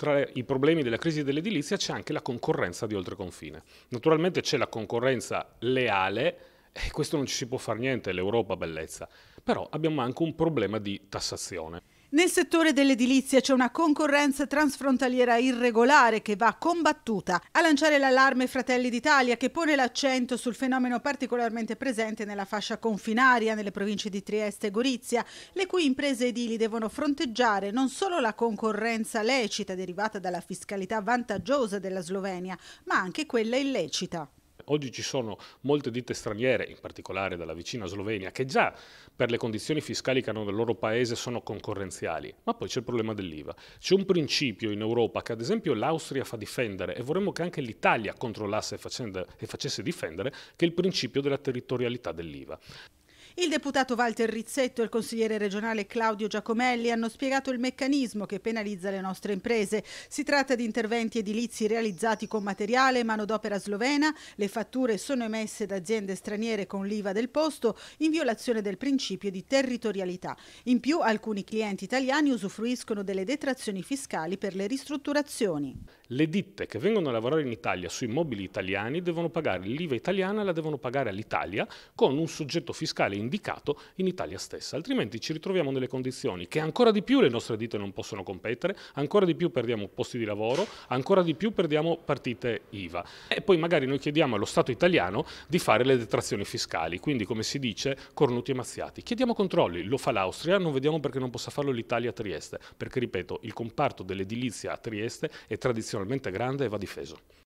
Tra i problemi della crisi dell'edilizia c'è anche la concorrenza di oltreconfine. Naturalmente c'è la concorrenza leale e questo non ci si può fare niente, l'Europa bellezza, però abbiamo anche un problema di tassazione. Nel settore dell'edilizia c'è una concorrenza transfrontaliera irregolare che va combattuta. A lanciare l'allarme Fratelli d'Italia che pone l'accento sul fenomeno particolarmente presente nella fascia confinaria nelle province di Trieste e Gorizia, le cui imprese edili devono fronteggiare non solo la concorrenza lecita derivata dalla fiscalità vantaggiosa della Slovenia, ma anche quella illecita. Oggi ci sono molte ditte straniere, in particolare dalla vicina Slovenia, che già per le condizioni fiscali che hanno nel loro paese sono concorrenziali, ma poi c'è il problema dell'IVA. C'è un principio in Europa che ad esempio l'Austria fa difendere e vorremmo che anche l'Italia controllasse e, facesse difendere, che è il principio della territorialità dell'IVA. Il deputato Walter Rizzetto e il consigliere regionale Claudio Giacomelli hanno spiegato il meccanismo che penalizza le nostre imprese. Si tratta di interventi edilizi realizzati con materiale e manodopera slovena, le fatture sono emesse da aziende straniere con l'IVA del posto in violazione del principio di territorialità. In più alcuni clienti italiani usufruiscono delle detrazioni fiscali per le ristrutturazioni. Le ditte che vengono a lavorare in Italia su immobili italiani devono pagare l'IVA italiana e la devono pagare all'Italia con un soggetto fiscale in indicato in Italia stessa, altrimenti ci ritroviamo nelle condizioni che ancora di più le nostre ditte non possono competere, ancora di più perdiamo posti di lavoro, ancora di più perdiamo partite IVA e poi magari noi chiediamo allo Stato italiano di fare le detrazioni fiscali, quindi come si dice cornuti e mazziati. Chiediamo controlli, lo fa l'Austria, non vediamo perché non possa farlo l'Italia a Trieste, perché ripeto, il comparto dell'edilizia a Trieste è tradizionalmente grande e va difeso.